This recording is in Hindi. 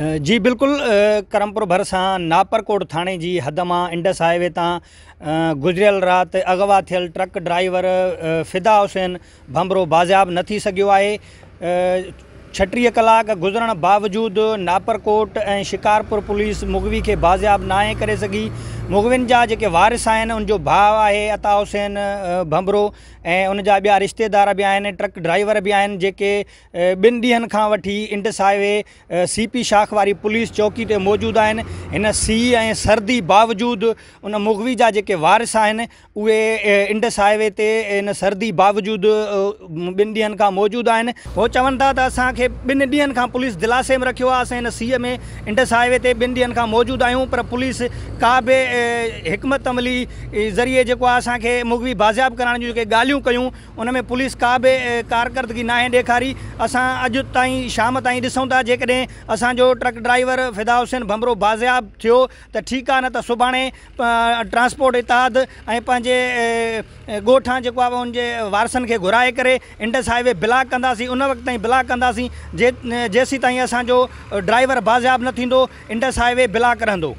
जी बिल्कुलु करमपुर भर नापरकोट थाणे जी हद मां इंडस हाईवे तां गुज़िरियल राति अगवा थियल ट्रक ड्राइवर फिदा हुसैन भंबरो बाज़ियाबु न थी सघियो आहे छटीह कलाक गुज़रण बावजूदु नापरकोट ऐं शिकारपुर पुलिस मुगवी खे बाज़ियाबु नाहे करे सघी मुगविन जा जेके वारिस आहिनि भाव है अता हुसैन भंबरो ऐं उनजा ॿिया रिश्तेदार भी आहिनि ट्रक ड्राइवर भी आहिनि जेके ॿिनि ॾींहंनि खां इंडस हाईवे सी पी शाख वाली पुलिस चौकी ते मौजूद आहिनि हिन सीउ ऐं सर्दी बावजूद उन मुगवी जा जेके वारिस आहिनि इंडस हाईवे ते इन सर्दी बावजूद ॿिनि ॾींहंनि खां मौजूदु आहिनि उहो चवनि था त असांखे ॿिनि ॾींहंनि पुलिस दिलासे में रखियो आहे असां हिन में इंडस हाईवे ते ॿिनि ॾींहंनि खां मौजूदु आहियूं पर पुलिस का भी हिकमत अमली ज़रिए जेको आहे असांखे मुगवी बाज़ियाब कराइण जूं जेके ॻाल्हियूं में पुलिस का भी कारकर्दगी ना ॾेखारी अस अज ताईं शाम ताईं ॾिसूं था जेकॾहिं असांजो ट्रक ड्राइवर फिदा हुसैन भमरो बाज़ियाब थो तो ठीक आहे न त सुभाणे ट्रांस्पोर्ट इतिहाद ऐं पंहिंजे ॻोठां जेको आहे हुनजे वारसनि इंडस हाईवे ब्लॉक कंदासीं उन वक़्तु ब्लॉक कंदासीं जे जेसीं असो ड्राइवर बाज़ियाब न इंडस हाईवे ब्लॉक रहंदो